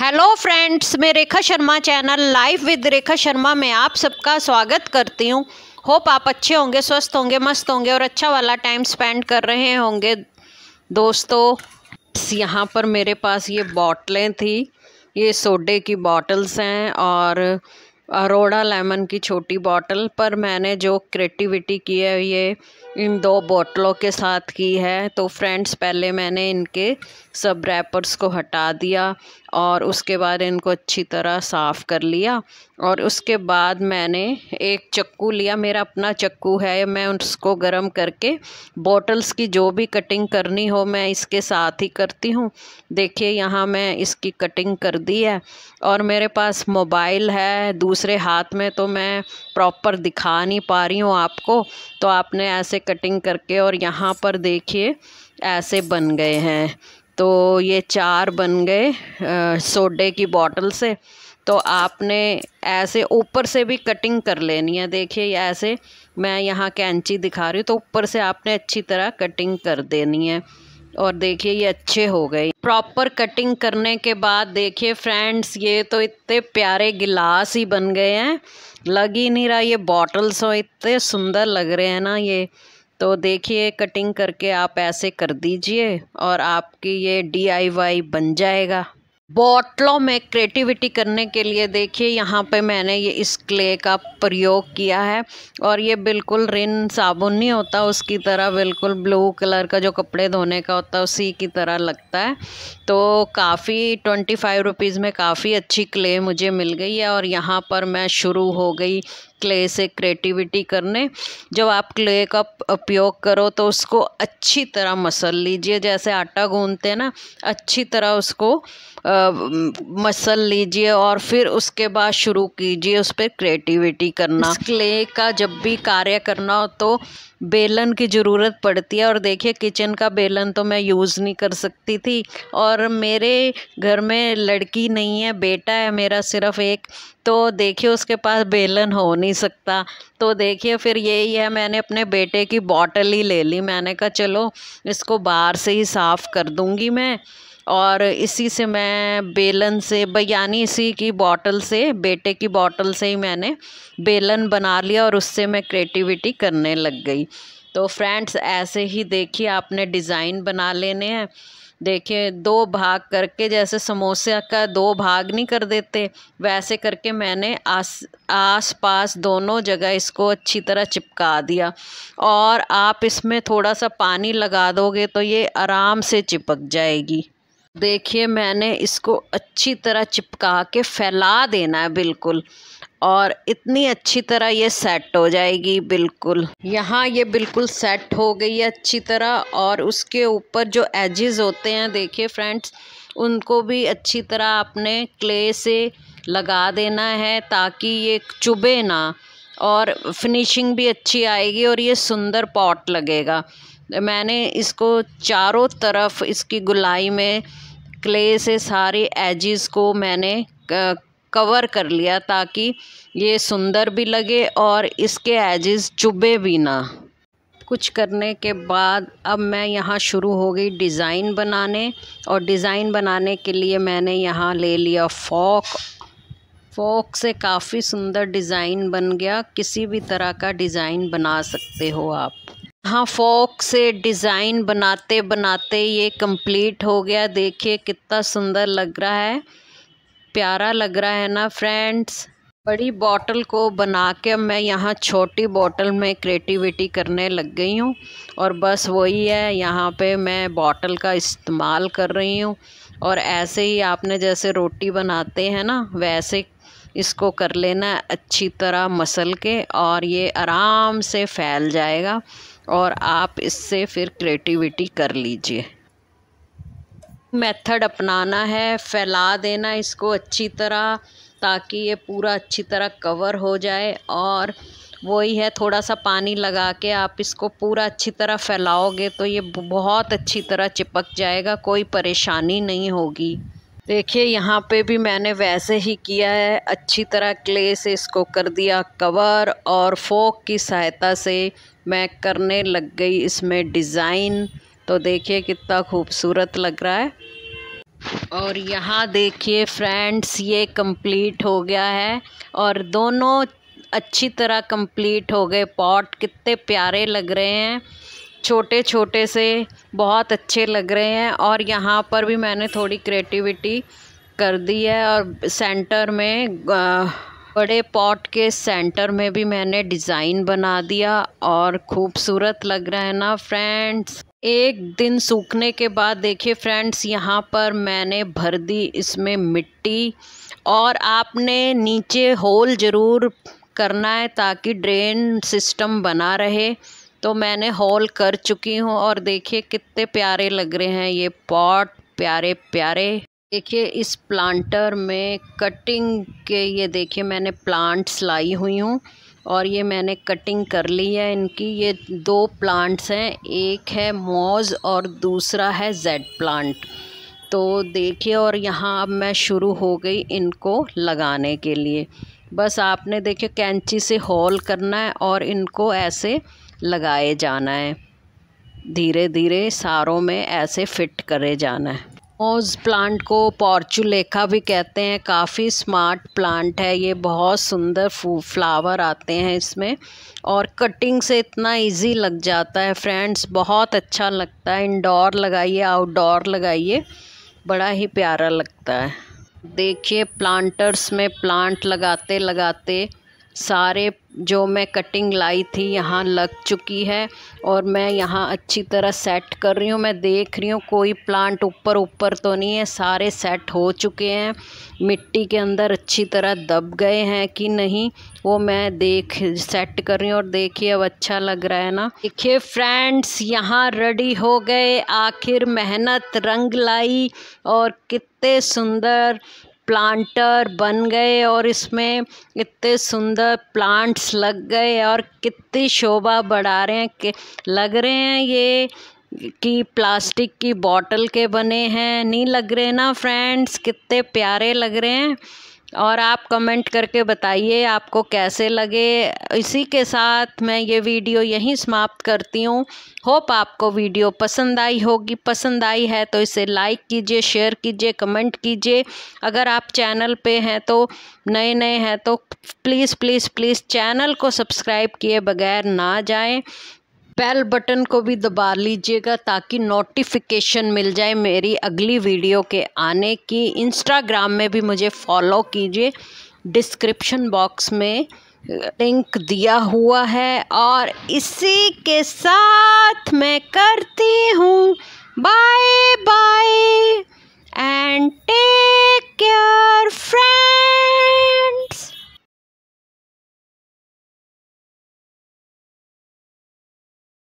hello friends मैं Rekha Sharma channel live with Rekha Sharma में आप सबका स्वागत करती हूँ होप आप अच्छे होंगे स्वस्थ होंगे मस्त होंगे और अच्छा वाला टाइम स्पेंड कर रहे होंगे दोस्तों यहाँ पर मेरे पास ये बॉटलें थी ये सोडे की बॉटल्स हैं और अरोड़ा लेमन की छोटी बॉटल पर मैंने जो क्रिएटिविटी की है ये इन दो बोतलों के साथ की है तो फ्रेंड्स पहले मैंने इनके सब रैपर्स को हटा दिया और उसके बाद इनको अच्छी तरह साफ़ कर लिया और उसके बाद मैंने एक चक्कू लिया मेरा अपना चक्कू है मैं उसको गरम करके बॉटल्स की जो भी कटिंग करनी हो मैं इसके साथ ही करती हूँ देखिए यहाँ मैं इसकी कटिंग कर दी है और मेरे पास मोबाइल है दूसरे हाथ में तो मैं प्रॉपर दिखा नहीं पा रही हूँ आपको तो आपने ऐसे कटिंग करके और यहाँ पर देखिए ऐसे बन गए हैं तो ये चार बन गए सोडे की बॉटल से तो आपने ऐसे ऊपर से भी कटिंग कर लेनी है देखिए ऐसे मैं यहाँ कैंची दिखा रही हूँ तो ऊपर से आपने अच्छी तरह कटिंग कर देनी है और देखिए ये अच्छे हो गए प्रॉपर कटिंग करने के बाद देखिए फ्रेंड्स ये तो इतने प्यारे गिलास ही बन गए हैं लग ही नहीं रहा ये बॉटल्स हो इतने सुंदर लग रहे हैं ना ये तो देखिए कटिंग करके आप ऐसे कर दीजिए और आपकी ये डी बन जाएगा बॉटलों में क्रिएटिविटी करने के लिए देखिए यहाँ पे मैंने ये इस क्ले का प्रयोग किया है और ये बिल्कुल रिन साबुन नहीं होता उसकी तरह बिल्कुल ब्लू कलर का जो कपड़े धोने का होता है उसी की तरह लगता है तो काफ़ी ट्वेंटी फाइव रुपीज़ में काफ़ी अच्छी क्ले मुझे मिल गई है और यहाँ पर मैं शुरू हो गई क्ले से क्रिएटिविटी करने जब आप क्ले का उपयोग करो तो उसको अच्छी तरह मसल लीजिए जैसे आटा गूंदते हैं ना अच्छी तरह उसको आ, मसल लीजिए और फिर उसके बाद शुरू कीजिए उस पर क्रिएटिविटी करना क्ले का जब भी कार्य करना हो तो बेलन की ज़रूरत पड़ती है और देखिए किचन का बेलन तो मैं यूज़ नहीं कर सकती थी और मेरे घर में लड़की नहीं है बेटा है मेरा सिर्फ़ एक तो देखिए उसके पास बेलन हो नहीं सकता तो देखिए फिर यही है मैंने अपने बेटे की बॉटल ही ले ली मैंने कहा चलो इसको बाहर से ही साफ़ कर दूँगी मैं और इसी से मैं बेलन से यानी इसी की बॉटल से बेटे की बॉटल से ही मैंने बेलन बना लिया और उससे मैं क्रिएटिविटी करने लग गई तो फ्रेंड्स ऐसे ही देखिए आपने डिज़ाइन बना लेने हैं देखिए दो भाग करके जैसे समोसे का दो भाग नहीं कर देते वैसे करके मैंने आस आस पास दोनों जगह इसको अच्छी तरह चिपका दिया और आप इसमें थोड़ा सा पानी लगा दोगे तो ये आराम से चिपक जाएगी देखिए मैंने इसको अच्छी तरह चिपका के फैला देना है बिल्कुल और इतनी अच्छी तरह ये सेट हो जाएगी बिल्कुल यहाँ ये बिल्कुल सेट हो गई है अच्छी तरह और उसके ऊपर जो एजेस होते हैं देखिए फ्रेंड्स उनको भी अच्छी तरह आपने क्ले से लगा देना है ताकि ये चुभे ना और फिनिशिंग भी अच्छी आएगी और ये सुंदर पॉट लगेगा मैंने इसको चारों तरफ इसकी गुलाई में क्ले से सारे एजिज़ को मैंने कवर कर लिया ताकि ये सुंदर भी लगे और इसके एजिस चुभे भी ना कुछ करने के बाद अब मैं यहाँ शुरू हो गई डिज़ाइन बनाने और डिज़ाइन बनाने के लिए मैंने यहाँ ले लिया फोक फोक से काफ़ी सुंदर डिज़ाइन बन गया किसी भी तरह का डिज़ाइन बना सकते हो आप हाँ फोक से डिज़ाइन बनाते बनाते ये कंप्लीट हो गया देखिए कितना सुंदर लग रहा है प्यारा लग रहा है ना फ्रेंड्स बड़ी बॉटल को बना के मैं यहाँ छोटी बॉटल में क्रिएटिविटी करने लग गई हूँ और बस वही है यहाँ पे मैं बॉटल का इस्तेमाल कर रही हूँ और ऐसे ही आपने जैसे रोटी बनाते हैं ना वैसे इसको कर लेना अच्छी तरह मसल के और ये आराम से फैल जाएगा और आप इससे फिर क्रिएटिविटी कर लीजिए मेथड अपनाना है फैला देना इसको अच्छी तरह ताकि ये पूरा अच्छी तरह कवर हो जाए और वही है थोड़ा सा पानी लगा के आप इसको पूरा अच्छी तरह फैलाओगे तो ये बहुत अच्छी तरह चिपक जाएगा कोई परेशानी नहीं होगी देखिए यहाँ पे भी मैंने वैसे ही किया है अच्छी तरह क्ले से इसको कर दिया कवर और फोक की सहायता से मैं करने लग गई इसमें डिज़ाइन तो देखिए कितना खूबसूरत लग रहा है और यहाँ देखिए फ्रेंड्स ये कंप्लीट हो गया है और दोनों अच्छी तरह कंप्लीट हो गए पॉट कितने प्यारे लग रहे हैं छोटे छोटे से बहुत अच्छे लग रहे हैं और यहाँ पर भी मैंने थोड़ी क्रिएटिविटी कर दी है और सेंटर में आ, बड़े पॉट के सेंटर में भी मैंने डिज़ाइन बना दिया और खूबसूरत लग रहा है ना फ्रेंड्स एक दिन सूखने के बाद देखिए फ्रेंड्स यहाँ पर मैंने भर दी इसमें मिट्टी और आपने नीचे होल ज़रूर करना है ताकि ड्रेन सिस्टम बना रहे तो मैंने होल कर चुकी हूँ और देखिए कितने प्यारे लग रहे हैं ये पॉट प्यारे प्यारे देखिए इस प्लांटर में कटिंग के ये देखिए मैंने प्लांट्स लाई हुई हूँ और ये मैंने कटिंग कर ली है इनकी ये दो प्लांट्स हैं एक है मोज़ और दूसरा है जेड प्लांट तो देखिए और यहाँ अब मैं शुरू हो गई इनको लगाने के लिए बस आपने देखिए कैंची से हॉल करना है और इनको ऐसे लगाए जाना है धीरे धीरे सारों में ऐसे फिट करे जाना है मोज प्लांट को पॉर्चुलेखा भी कहते हैं काफ़ी स्मार्ट प्लांट है ये बहुत सुंदर फ्लावर आते हैं इसमें और कटिंग से इतना इजी लग जाता है फ्रेंड्स बहुत अच्छा लगता है इंडोर लगाइए आउटडोर लगाइए बड़ा ही प्यारा लगता है देखिए प्लांटर्स में प्लांट लगाते लगाते सारे जो मैं कटिंग लाई थी यहाँ लग चुकी है और मैं यहाँ अच्छी तरह सेट कर रही हूँ मैं देख रही हूँ कोई प्लांट ऊपर ऊपर तो नहीं है सारे सेट हो चुके हैं मिट्टी के अंदर अच्छी तरह दब गए हैं कि नहीं वो मैं देख सेट कर रही हूँ और देखिए अब अच्छा लग रहा है ना देखिए फ्रेंड्स यहाँ रेडी हो गए आखिर मेहनत रंग लाई और कितने सुंदर प्लांटर बन गए और इसमें इतने सुंदर प्लांट्स लग गए और कितनी शोभा बढ़ा रहे हैं कि लग रहे हैं ये कि प्लास्टिक की बॉटल के बने हैं नहीं लग रहे ना फ्रेंड्स कितने प्यारे लग रहे हैं और आप कमेंट करके बताइए आपको कैसे लगे इसी के साथ मैं ये वीडियो यहीं समाप्त करती हूँ होप आपको वीडियो पसंद आई होगी पसंद आई है तो इसे लाइक कीजिए शेयर कीजिए कमेंट कीजिए अगर आप चैनल पे हैं तो नए नए हैं तो प्लीज़ प्लीज़ प्लीज़ चैनल को सब्सक्राइब किए बगैर ना जाएं बेल बटन को भी दबा लीजिएगा ताकि नोटिफिकेशन मिल जाए मेरी अगली वीडियो के आने की इंस्टाग्राम में भी मुझे फॉलो कीजिए डिस्क्रिप्शन बॉक्स में लिंक दिया हुआ है और इसी के साथ मैं करती हूँ bye bye and take care friend